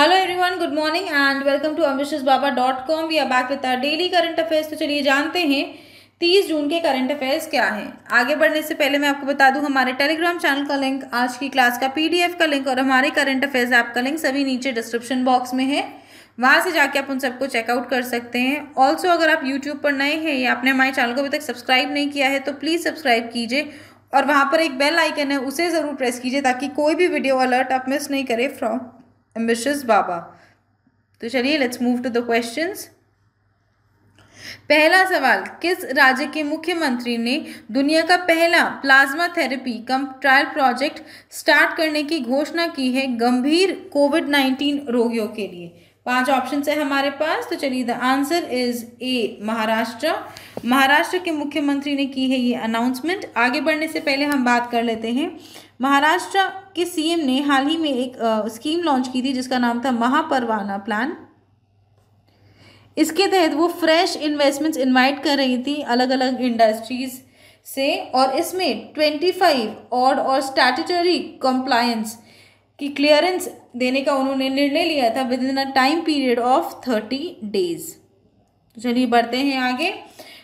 hello everyone good morning and welcome to Ambitious Baba dot com we are back with our daily current affairs तो चलिए जानते हैं तीस जून के करंट अफेयर्स क्या हैं आगे बढ़ने से पहले मैं आपको बता दूं हमारे टेलीग्राम चैनल का लिंक आज की क्लास का पीडीएफ का लिंक और हमारे करंट अफेयर्स ऐप का लिंक सभी नीचे डिस्क्रिप्शन बॉक्स में है वहाँ से जाके आप उन सबको चेकआउट कर सकते हैं ऑल्सो अगर आप यूट्यूब पर नए हैं या आपने हमारे चैनल को अभी तक सब्सक्राइब नहीं किया है तो प्लीज़ सब्सक्राइब कीजिए और वहाँ पर एक बेल आइकन है उसे ज़रूर प्रेस कीजिए ताकि कोई भी वीडियो अलर्ट आप मिस नहीं करें फ्रॉम एम्बिशियस बाबा तो चलिए let's move to the questions पहला सवाल किस राज्य के मुख्यमंत्री ने दुनिया का पहला plasma therapy cum trial project start करने की घोषणा की है गंभीर कोविड नाइन्टीन रोगियों के लिए पांच ऑप्शन है हमारे पास तो चलिए the answer is A Maharashtra Maharashtra के मुख्यमंत्री ने की है ये अनाउंसमेंट आगे बढ़ने से पहले हम बात कर लेते हैं महाराष्ट्र के सीएम ने हाल ही में एक स्कीम लॉन्च की थी जिसका नाम था महापरवाना प्लान इसके तहत वो फ्रेश इन्वेस्टमेंट्स इनवाइट कर रही थी अलग अलग इंडस्ट्रीज़ से और इसमें ट्वेंटी फाइव और, और स्टैटरी कंप्लायंस की क्लियरेंस देने का उन्होंने निर्णय लिया था within a time period of thirty days तो चलिए बढ़ते हैं आगे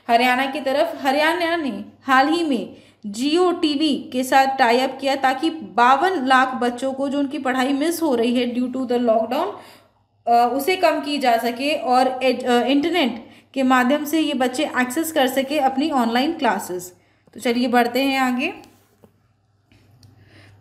हरियाणा की तरफ हरियाणा ने हाल ही में जियो टी के साथ टाई अप किया ताकि बावन लाख बच्चों को जो उनकी पढ़ाई मिस हो रही है ड्यू टू द लॉकडाउन उसे कम की जा सके और इंटरनेट के माध्यम से ये बच्चे एक्सेस कर सके अपनी ऑनलाइन क्लासेस तो चलिए बढ़ते हैं आगे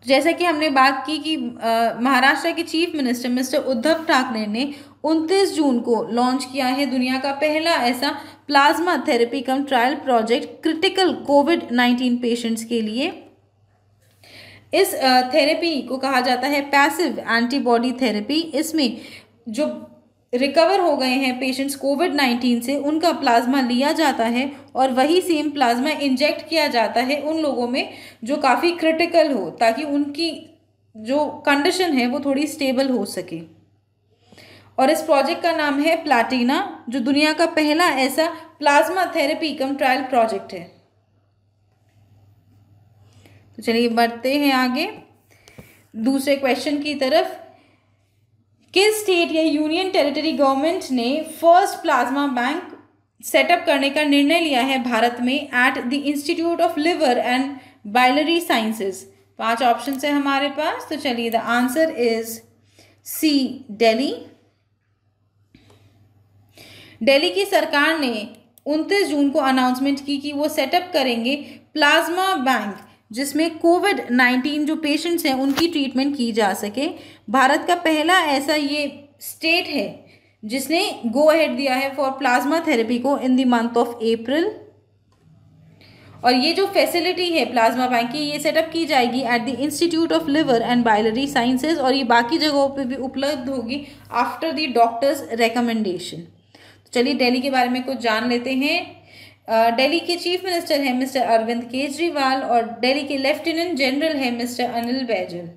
जैसा कि हमने बात की कि महाराष्ट्र के chief minister mister Uddhav Thackeray ने 29 जून को लॉन्च किया है दुनिया का पहला ऐसा plasma therapy cum trial project critical Covid 19 patients के लिए इस थेरेपी को कहा जाता है पैसिव एंटीबॉडी थेरेपी इसमें जो रिकवर हो गए हैं पेशेंट्स कोविड नाइन्टीन से उनका प्लाज्मा लिया जाता है और वही सेम प्लाज्मा इंजेक्ट किया जाता है उन लोगों में जो काफ़ी क्रिटिकल हो ताकि उनकी जो कंडीशन है वो थोड़ी स्टेबल हो सके और इस प्रोजेक्ट का नाम है प्लाटीना जो दुनिया का पहला ऐसा plasma therapy cum trial project है तो चलिए बढ़ते हैं आगे दूसरे क्वेश्चन की तरफ किस स्टेट या यूनियन टेरिटरी गवर्नमेंट ने फर्स्ट प्लाज्मा बैंक सेटअप करने का निर्णय लिया है भारत में at the institute of liver and biliary sciences पांच ऑप्शन है हमारे पास तो चलिए the answer is C Delhi Delhi की सरकार ने उनतीस जून को अनाउंसमेंट की कि वो सेटअप करेंगे प्लाज्मा बैंक जिसमें कोविड नाइन्टीन जो पेशेंट्स हैं उनकी ट्रीटमेंट की जा सके भारत का पहला ऐसा ये स्टेट है जिसने गो अहेड दिया है फॉर प्लाज्मा थेरेपी को in the month of April और ये जो फैसिलिटी है प्लाज्मा बैंक की ये सेटअप की जाएगी at the institute of liver and biliary sciences और ये बाकी जगहों पे भी उपलब्ध होगी आफ्टर द डॉक्टर्स रिकमेंडेशन चलिए दिल्ली के बारे में कुछ जान लेते हैं दिल्ली के चीफ मिनिस्टर हैं मिस्टर अरविंद केजरीवाल और दिल्ली के लेफ्टिनेंट जनरल हैं मिस्टर अनिल बैजल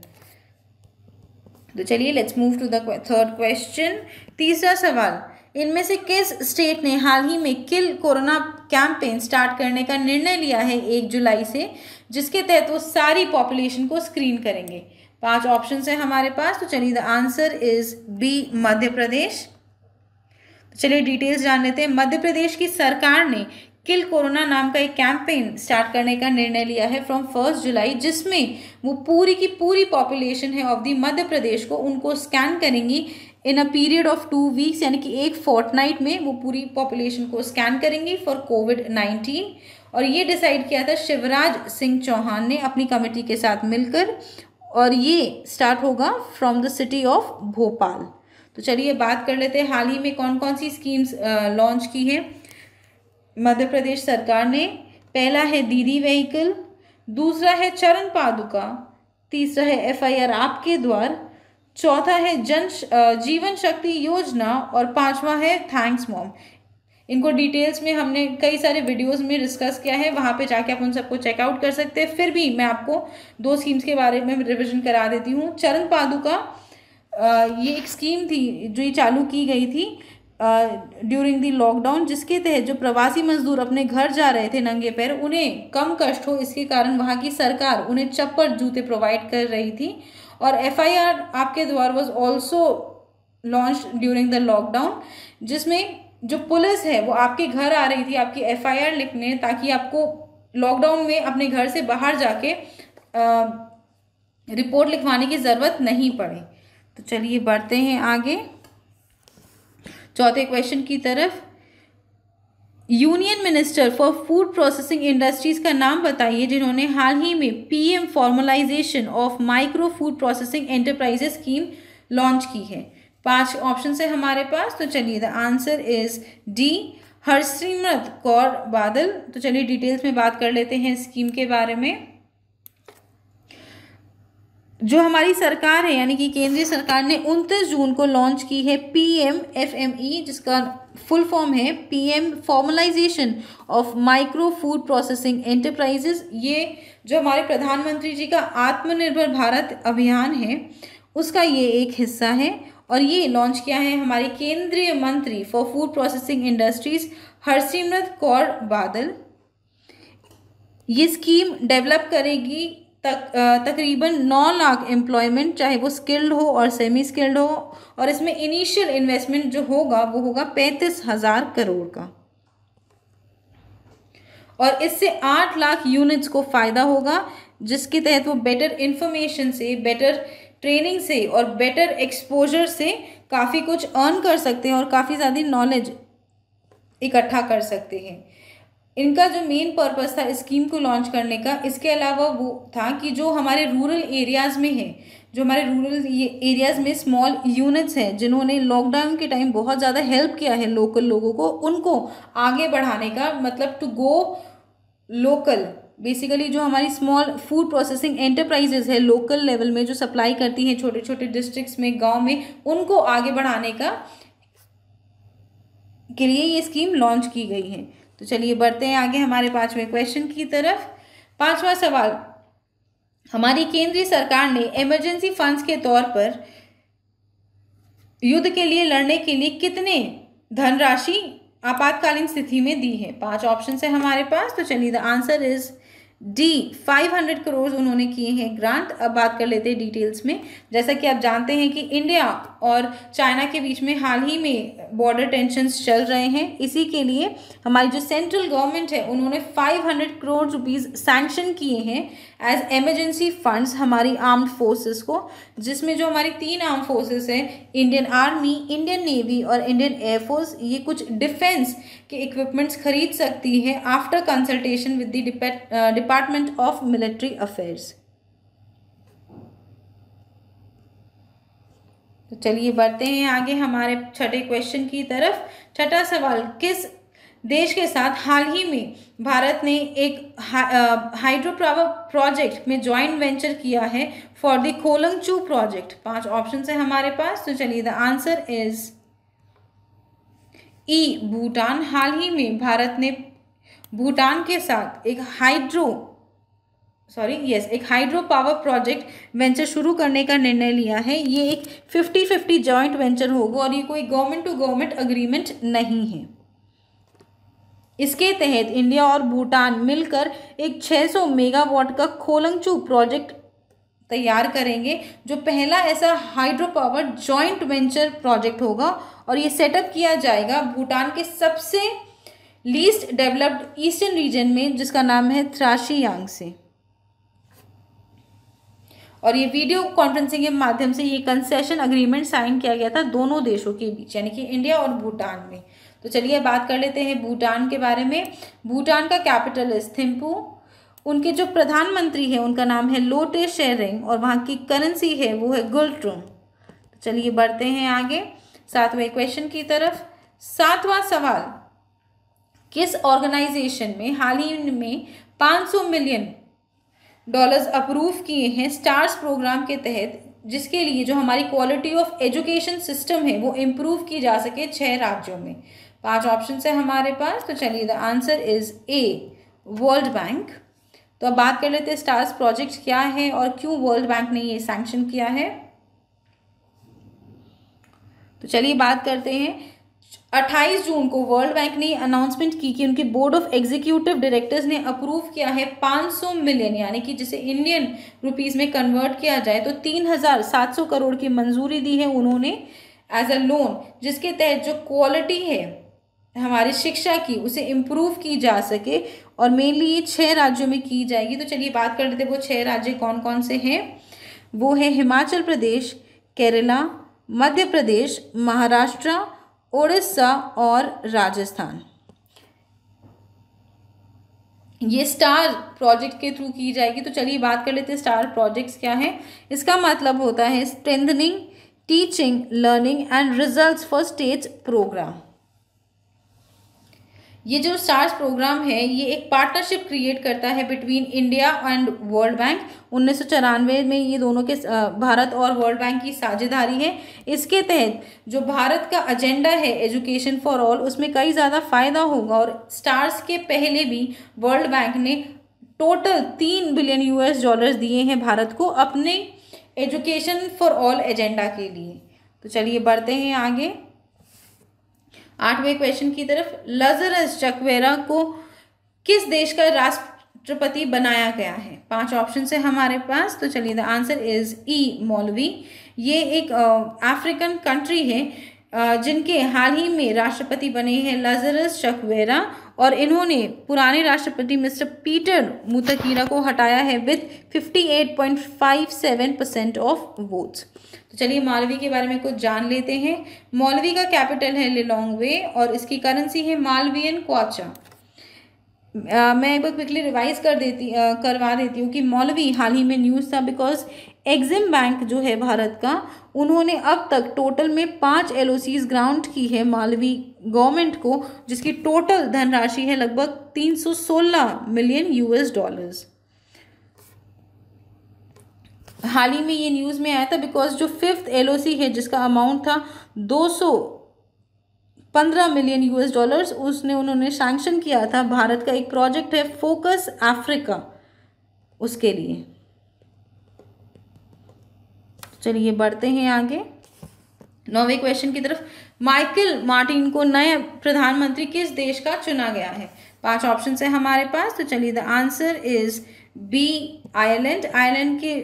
तो चलिए let's move to the third question तीसरा सवाल इनमें से किस स्टेट ने हाल ही में किल कोरोना कैंपेन स्टार्ट करने का निर्णय लिया है एक जुलाई से जिसके तहत वो सारी पॉपुलेशन को स्क्रीन करेंगे पांच ऑप्शन है हमारे पास तो चलिए the answer is B Madhya Pradesh तो चलिए डिटेल्स जान लेते हैं मध्य प्रदेश की सरकार ने किल कोरोना नाम का एक कैंपेन स्टार्ट करने का निर्णय लिया है फ्रॉम फर्स्ट जुलाई जिसमें वो पूरी की पूरी पॉपुलेशन है ऑफ दी मध्य प्रदेश को उनको स्कैन करेंगी in a period of two weeks यानी कि एक फोर्टनाइट में वो पूरी पॉपुलेशन को स्कैन करेंगी फॉर कोविड नाइन्टीन और ये डिसाइड किया था शिवराज सिंह चौहान ने अपनी कमेटी के साथ मिलकर और ये स्टार्ट होगा from the city of Bhopal तो चलिए बात कर लेते हैं हाल ही में कौन कौन सी स्कीम्स लॉन्च की है मध्य प्रदेश सरकार ने पहला है दीदी व्हीकल दूसरा है चरण पादुका तीसरा है एफआईआर आपके द्वार चौथा है जन जीवन शक्ति योजना और पांचवा है थैंक्स मॉम इनको डिटेल्स में हमने कई सारे वीडियोस में डिस्कस किया है वहाँ पे जाके आप उन सबको चेकआउट कर सकते हैं फिर भी मैं आपको दो स्कीम्स के बारे में रिविजन करा देती हूँ चरण पादुका ये एक स्कीम थी जो ये चालू की गई थी ड्यूरिंग दी लॉकडाउन जिसके तहत जो प्रवासी मजदूर अपने घर जा रहे थे नंगे पैर उन्हें कम कष्ट हो इसके कारण वहाँ की सरकार उन्हें चप्पल जूते प्रोवाइड कर रही थी और एफ आई आर आपके द्वार was also launch during the lockdown जिसमें जो पुलिस है वो आपके घर आ रही थी आपकी एफ आई आर लिखने ताकि आपको लॉकडाउन में अपने घर से बाहर जाके आ, रिपोर्ट लिखवाने की ज़रूरत नहीं पड़े तो चलिए बढ़ते हैं आगे चौथे क्वेश्चन की तरफ union minister for food processing industries का नाम बताइए जिन्होंने हाल ही में PM formalisation of micro food processing enterprises scheme launch की है पांच ऑप्शन है हमारे पास तो चलिए the answer is D Harsimrat Kaur Badal तो चलिए डिटेल्स में बात कर लेते हैं स्कीम के बारे में जो हमारी सरकार है यानी कि केंद्रीय सरकार ने उनतीस जून को लॉन्च की है P M F M E जिसका फुल फॉर्म है P M formalisation of micro food processing enterprises ये जो हमारे प्रधानमंत्री जी का आत्मनिर्भर भारत अभियान है उसका ये एक हिस्सा है और ये लॉन्च किया है हमारे केंद्रीय मंत्री for food processing industries Harsimrat Kaur Badal ये स्कीम डेवलप करेगी तक तकरीबन नौ लाख एम्प्लॉयमेंट चाहे वो स्किल्ड हो और सेमी स्किल्ड हो और इसमें इनिशियल इन्वेस्टमेंट जो होगा वो होगा पैंतीस हज़ार करोड़ का और इससे आठ लाख यूनिट्स को फ़ायदा होगा जिसके तहत वो बेटर इन्फॉर्मेशन से बेटर ट्रेनिंग से और बेटर एक्सपोजर से काफ़ी कुछ अर्न कर सकते हैं और काफ़ी ज़्यादा नॉलेज इकट्ठा कर सकते हैं इनका जो मेन पर्पस था स्कीम को लॉन्च करने का इसके अलावा वो था कि जो हमारे रूरल एरियाज़ में है जो हमारे रूरल एरियाज़ में स्मॉल यूनिट्स हैं जिन्होंने लॉकडाउन के टाइम बहुत ज़्यादा हेल्प किया है लोकल लोगों को उनको आगे बढ़ाने का मतलब टू गो लोकल बेसिकली जो हमारी स्मॉल फूड प्रोसेसिंग एंटरप्राइजेज है लोकल लेवल में जो सप्लाई करती हैं छोटे छोटे डिस्ट्रिक्ट्स में गांव में उनको आगे बढ़ाने का के लिए ये स्कीम लॉन्च की गई है तो चलिए बढ़ते हैं आगे हमारे पांचवें क्वेश्चन की तरफ पांचवा सवाल हमारी केंद्रीय सरकार ने इमरजेंसी फंड्स के तौर पर युद्ध के लिए लड़ने के लिए कितने धनराशि आपातकालीन स्थिति में दी है पांच ऑप्शन है हमारे पास तो चलिए the answer is D 500 crore उन्होंने किए हैं ग्रांट अब बात कर लेते हैं डिटेल्स में जैसा कि आप जानते हैं कि इंडिया और चाइना के बीच में हाल ही में बॉर्डर टेंशन चल रहे हैं इसी के लिए हमारी जो सेंट्रल गवर्नमेंट है उन्होंने 500 करोड़ रुपीस सैंक्शन किए हैं एज एमरजेंसी फंड्स हमारी आर्म्ड फोर्सेस को जिसमें जो हमारी तीन आर्म फोर्सेस हैं इंडियन आर्मी इंडियन नेवी और इंडियन एयरफोर्स ये कुछ डिफेंस के इक्विपमेंट्स खरीद सकती है आफ्टर कंसल्टेशन विद दिपे डिपार्टमेंट ऑफ मिलिट्री अफेयर्स तो चलिए बढ़ते हैं आगे हमारे छठे क्वेश्चन की तरफ छठा सवाल किस देश के साथ हाल ही में भारत ने एक हाइड्रो पावर प्रोजेक्ट में ज्वाइंट वेंचर किया है फॉर द कोलंगचू प्रोजेक्ट पांच ऑप्शन है हमारे पास तो चलिए the answer is E Bhutan हाल ही में भारत ने भूटान के साथ एक हाइड्रो सॉरी यस एक हाइड्रो पावर प्रोजेक्ट वेंचर शुरू करने का निर्णय लिया है ये एक फिफ्टी फिफ्टी जॉइंट वेंचर होगा और ये कोई गवर्नमेंट टू गवर्नमेंट अग्रीमेंट नहीं है इसके तहत इंडिया और भूटान मिलकर एक 600 मेगावाट का खोलंगचू प्रोजेक्ट तैयार करेंगे जो पहला ऐसा hydro power joint venture project होगा और ये सेटअप किया जाएगा भूटान के सबसे लीस्ट डेवलप्ड ईस्टर्न रीजन में जिसका नाम है थ्राशी यांग से और ये वीडियो कॉन्फ्रेंसिंग के माध्यम से ये कंसेशन अग्रीमेंट साइन किया गया था दोनों देशों के बीच यानी कि इंडिया और भूटान में तो चलिए बात कर लेते हैं भूटान के बारे में भूटान का कैपिटल है थिम्पू उनके जो प्रधानमंत्री है उनका नाम है लोटे शेरिंग और वहाँ की करेंसी है वो है गुलट्रुम तो चलिए बढ़ते हैं आगे सातवें क्वेश्चन की तरफ सातवां सवाल किस ऑर्गेनाइजेशन में हाल ही में 500 मिलियन डॉलर्स अप्रूव किए हैं स्टार्स प्रोग्राम के तहत जिसके लिए जो हमारी क्वालिटी ऑफ एजुकेशन सिस्टम है वो इम्प्रूव की जा सके छः राज्यों में पांच ऑप्शन है हमारे पास तो चलिए the answer is A World Bank तो अब बात कर लेते हैं स्टार्स प्रोजेक्ट क्या है और क्यों वर्ल्ड बैंक ने ये सैंक्शन किया है तो चलिए बात करते हैं 28 जून को वर्ल्ड बैंक ने अनाउंसमेंट की कि उनके बोर्ड ऑफ एग्जीक्यूटिव डायरेक्टर्स ने अप्रूव किया है 500 मिलियन यानी कि जिसे इंडियन रुपीस में कन्वर्ट किया जाए तो 3,700 करोड़ की मंजूरी दी है उन्होंने एज अ लोन जिसके तहत जो क्वालिटी है हमारी शिक्षा की उसे इम्प्रूव की जा सके और मेनली ये छः राज्यों में की जाएगी तो चलिए बात कर लेते वो छः राज्य कौन कौन से हैं वो है हिमाचल प्रदेश केरला मध्य प्रदेश महाराष्ट्र उड़ीसा और राजस्थान ये स्टार प्रोजेक्ट के थ्रू की जाएगी तो चलिए बात कर लेते हैं स्टार प्रोजेक्ट्स क्या है इसका मतलब होता है strengthening teaching learning and results for state program ये जो स्टार्स प्रोग्राम है ये एक पार्टनरशिप क्रिएट करता है between India and World Bank उन्नीस में ये दोनों के भारत और वर्ल्ड बैंक की साझेदारी है इसके तहत जो भारत का एजेंडा है एजुकेशन फॉर ऑल उसमें कई ज़्यादा फ़ायदा होगा और स्टार्स के पहले भी वर्ल्ड बैंक ने टोटल तीन बिलियन यूएस डॉलर्स दिए हैं भारत को अपने एजुकेशन फॉर ऑल एजेंडा के लिए तो चलिए बढ़ते हैं आगे आठवें क्वेश्चन की तरफ लजरस चकवेरा को किस देश का राष्ट्रपति बनाया गया है पांच ऑप्शन है हमारे पास तो चलिए द आंसर इज ई मौलवी ये एक अफ्रीकन कंट्री है जिनके हाल ही में राष्ट्रपति बने हैं लजरस चकवेरा और इन्होंने पुराने राष्ट्रपति मिस्टर पीटर मुतकीरा को हटाया है विथ 58.57 परसेंट ऑफ वोट्स तो चलिए मालवी के बारे में कुछ जान लेते हैं मालवी का कैपिटल है लिलोंगवे और इसकी करेंसी है मालवियन क्वाचा Uh, मैं एक बार क्विकली रिवाइज कर देती uh, करवा देती हूँ कि मौलवी हाल ही में न्यूज़ था बिकॉज एग्जिम बैंक जो है भारत का उन्होंने अब तक टोटल में पाँच एल ग्राउंड की है मालवी गवर्नमेंट को जिसकी टोटल धनराशि है लगभग 316 मिलियन यूएस डॉलर्स हाल ही में ये न्यूज़ में आया था बिकॉज जो फिफ्थ एल है जिसका अमाउंट था दो सौ पंद्रह मिलियन यूएस डॉलर्स उसने उन्होंने सैंक्शन किया था भारत का एक प्रोजेक्ट है फोकस अफ्रीका उसके लिए चलिए बढ़ते हैं आगे नौवे क्वेश्चन की तरफ माइकल मार्टिन को नए प्रधानमंत्री किस देश का चुना गया है पांच ऑप्शन है हमारे पास तो चलिए the answer is B Ireland Ireland के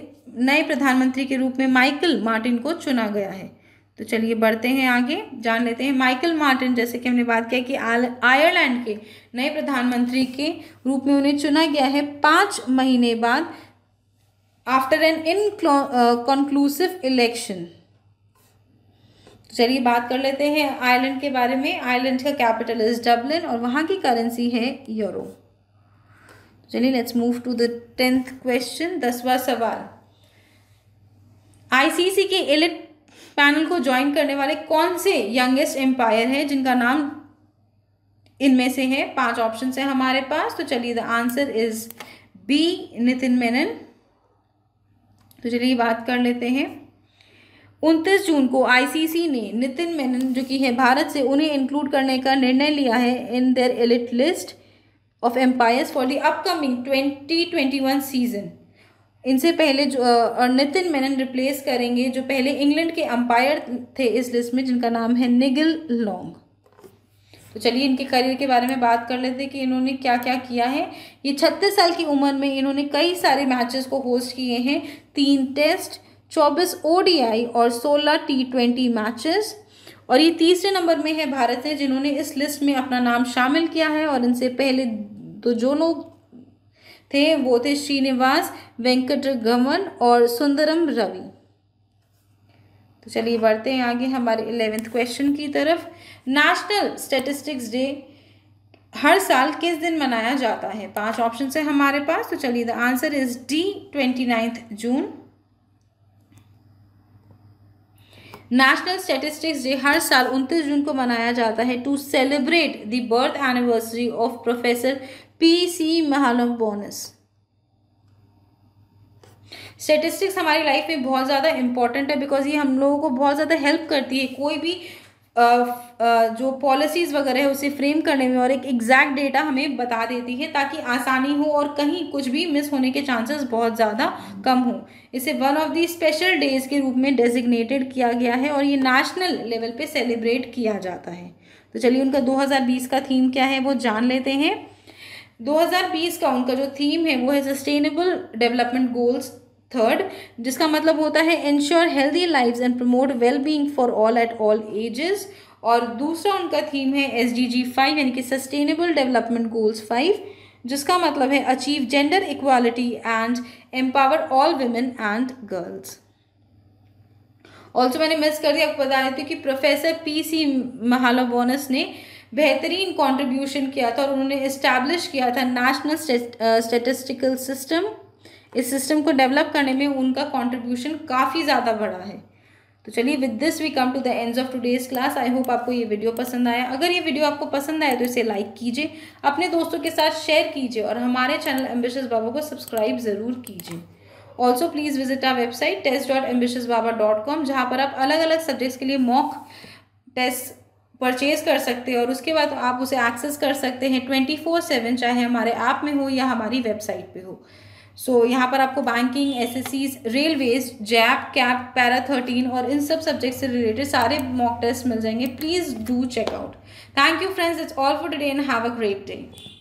नए प्रधानमंत्री के रूप में माइकल मार्टिन को चुना गया है तो चलिए बढ़ते हैं आगे जान लेते हैं माइकल मार्टिन जैसे कि हमने बात किया कि आयरलैंड के नए प्रधानमंत्री के रूप में उन्हें चुना गया है पाँच महीने बाद आफ्टर एन कंक्लूसिव इलेक्शन चलिए बात कर लेते हैं आयरलैंड के बारे में आयरलैंड का कैपिटल इज डबलिन और वहाँ की करेंसी है यूरो तो चलिए let's move to the tenth question दसवा सवाल आईसीसी के एलिट पैनल को ज्वाइन करने वाले कौन से यंगेस्ट एम्पायर हैं जिनका नाम इनमें से है पांच ऑप्शन है हमारे पास तो चलिए the answer is B Nitin Menon तो चलिए बात कर लेते हैं उनतीस जून को आईसीसी ने नितिन मेनन जो कि है भारत से उन्हें इंक्लूड करने का निर्णय लिया है in their elite list of umpires for the upcoming twenty twenty one season इनसे पहले जो और नितिन मेनन रिप्लेस करेंगे जो पहले इंग्लैंड के अंपायर थे इस लिस्ट में जिनका नाम है निगिल लॉन्ग तो चलिए इनके करियर के बारे में बात कर लेते हैं कि इन्होंने क्या क्या किया है ये छत्तीस साल की उम्र में इन्होंने कई सारे मैचेस को होस्ट किए हैं तीन टेस्ट चौबीस ओ और सोलह टी ट्वेंटी मैचेस और ये तीसरे नंबर में है भारत है जिन्होंने इस लिस्ट में अपना नाम शामिल किया है और इनसे पहले तो जो लोग थे वो थे श्रीनिवास वेंकट गमन और सुंदरम रवि तो चलिए बढ़ते हैं आगे हमारे इलेवेंथ क्वेश्चन की तरफ नेशनल स्टेटिस्टिक्स डे हर साल किस दिन मनाया जाता है पांच ऑप्शन है हमारे पास तो चलिए the answer is D twenty ninth June national statistics day हर साल उनतीस जून को मनाया जाता है to celebrate the birth anniversary of professor P C Mahalanobis statistics हमारी लाइफ में बहुत ज़्यादा इंपॉर्टेंट है बिकॉज ये हम लोगों को बहुत ज़्यादा हेल्प करती है कोई भी जो पॉलिसीज़ वगैरह है उसे फ्रेम करने में और एक एग्जैक्ट डेटा हमें बता देती है ताकि आसानी हो और कहीं कुछ भी मिस होने के चांसेस बहुत ज़्यादा कम हो इसे one of the special days के रूप में डेजिग्नेटेड किया गया है और ये नेशनल लेवल पे सेलिब्रेट किया जाता है तो चलिए उनका 2020 का थीम क्या है वो जान लेते हैं 2020 का उनका जो थीम है वो है सस्टेनेबल डेवलपमेंट गोल्स थर्ड जिसका मतलब होता है ensure healthy life and promote well being for all at all ages और दूसरा उनका थीम है एस डी जी फाइव यानी कि सस्टेनेबल डेवलपमेंट गोल्स फाइव जिसका मतलब है achieve gender equality and empower all women and girls also मैंने मिस कर दिया आपको बता देती हूँ कि प्रोफेसर पी सी महालोबोनस ने बेहतरीन कॉन्ट्रीब्यूशन किया था और उन्होंने इस्टेब्लिश किया था नेशनल स्टेटिस्टिकल सिस्टम इस सिस्टम को डेवलप करने में उनका कॉन्ट्रीब्यूशन काफ़ी ज़्यादा बड़ा है तो चलिए with this we come to the end of today's class I hope आपको ये वीडियो पसंद आया अगर ये वीडियो आपको पसंद आए तो इसे लाइक कीजिए अपने दोस्तों के साथ शेयर कीजिए और हमारे चैनल एम्बिशस बाबा को सब्सक्राइब ज़रूर कीजिए also please visit our website test dot ambitious baba dot com जहाँ पर आप अलग अलग सब्जेक्ट्स के लिए मॉक टेस्ट परचेज कर सकते हैं और उसके बाद आप उसे एक्सेस कर सकते हैं ट्वेंटी फोर सेवन चाहे हमारे ऐप में हो या हमारी वेबसाइट पर हो सो so, यहाँ पर आपको banking S S C's railways जैप कैप पैरा थर्टीन और इन सब सब्जेक्ट से रिलेटेड सारे मॉक टेस्ट मिल जाएंगे please do check out thank you friends it's all for today and have a great day